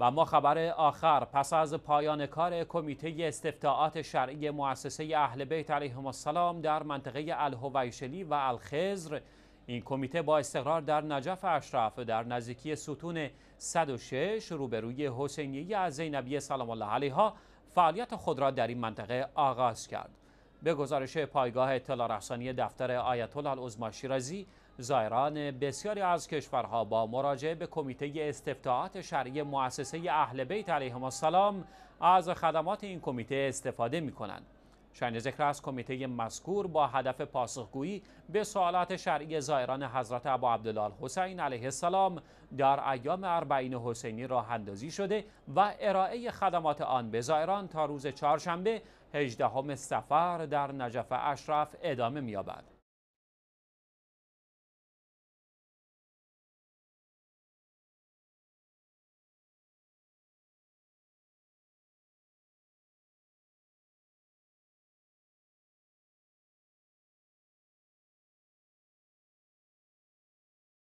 و ما خبر آخر پس از پایان کار کمیته استفتاعات شرعی مؤسسه اهل بیت علیهم السلام در منطقه الهویشلی و الخزر این کمیته با استقرار در نجف اشرف در نزدیکی ستون 106 روبروی حسینیه از زینبی سلام الله علیها فعالیت خود را در این منطقه آغاز کرد به گزارش پایگاه اطلاع رسانی دفتر آیت الله العظما شیرازی زایران بسیاری از کشورها با مراجعه به کمیته استفتاعات شرعی مؤسسه اهل بیت علیهم السلام از خدمات این کمیته استفاده می کنند. شاین ذکر از کمیته مذکور با هدف پاسخگویی به سوالات شرعی زائران حضرت ابو عبدالله حسین علیه السلام در ایام اربعین حسینی راه شده و ارائه خدمات آن به زائران تا روز چهارشنبه 18 سفر در نجف اشرف ادامه می‌یابد.